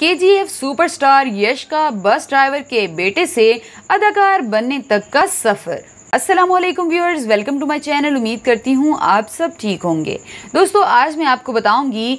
KGF superstar यश का bus driver के बेटे से अदाकार बनने तक का सफ़र Aslam viewers welcome to my channel उम्मीद करती हूँ आप सब ठीक होंगे दोस्तों आज मैं आपको बताऊंगी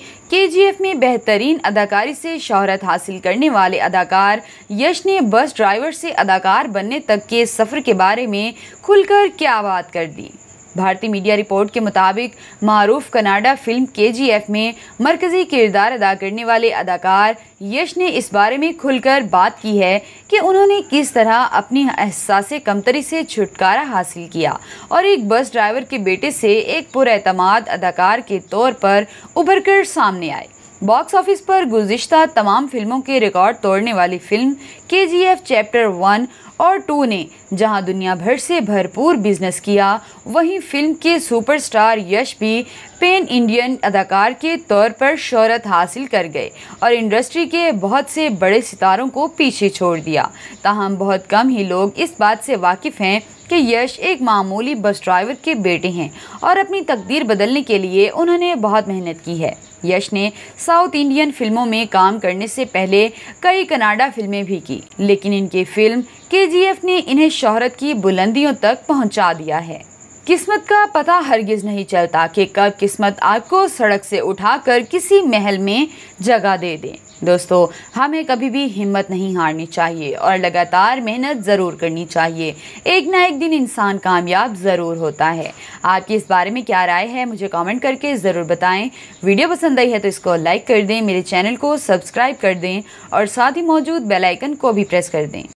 एफ में बेहतरीन अदाकारी से शहरत हासिल करने वाले अदाकार यश ने बस ड्राइवर से अदाकार बनने तक के सफ़र के बारे में खुलकर क्या बात कर दी भारतीय मीडिया रिपोर्ट के मुताबिक मारूफ कनाडा फिल्म के में मरकज़ी किरदार अदा करने वाले अदाकार यश ने इस बारे में खुलकर बात की है कि उन्होंने किस तरह अपनी एहसास कमतरी से छुटकारा हासिल किया और एक बस ड्राइवर के बेटे से एक पुरमाद अदाकार के तौर पर उभर कर सामने आए बॉक्स ऑफिस पर गुज्त तमाम फिल्मों के रिकॉर्ड तोड़ने वाली film K G F chapter one और टू ने जहां दुनिया भर से भरपूर बिजनेस किया वहीं फिल्म के सुपरस्टार यश भी पेन इंडियन अदाकार के तौर पर शहरत हासिल कर गए और इंडस्ट्री के बहुत से बड़े सितारों को पीछे छोड़ दिया ताहम बहुत कम ही लोग इस बात से वाकिफ़ हैं कि यश एक मामूली बस ड्राइवर के बेटे हैं और अपनी तकदीर बदलने के लिए उन्होंने बहुत मेहनत की है यश ने साउथ इंडियन फिल्मों में काम करने से पहले कई कनाडा फिल्में भी की लेकिन इनकी फिल्म के ने इन्हें शोहरत की बुलंदियों तक पहुंचा दिया है किस्मत का पता हरगिज़ नहीं चलता कि कब किस्मत आपको सड़क से उठाकर किसी महल में जगह दे दे दोस्तों हमें कभी भी हिम्मत नहीं हारनी चाहिए और लगातार मेहनत ज़रूर करनी चाहिए एक ना एक दिन इंसान कामयाब ज़रूर होता है आपकी इस बारे में क्या राय है मुझे कमेंट करके ज़रूर बताएं वीडियो पसंद आई है तो इसको लाइक कर दें मेरे चैनल को सब्सक्राइब कर दें और साथ ही मौजूद बेलाइकन को भी प्रेस कर दें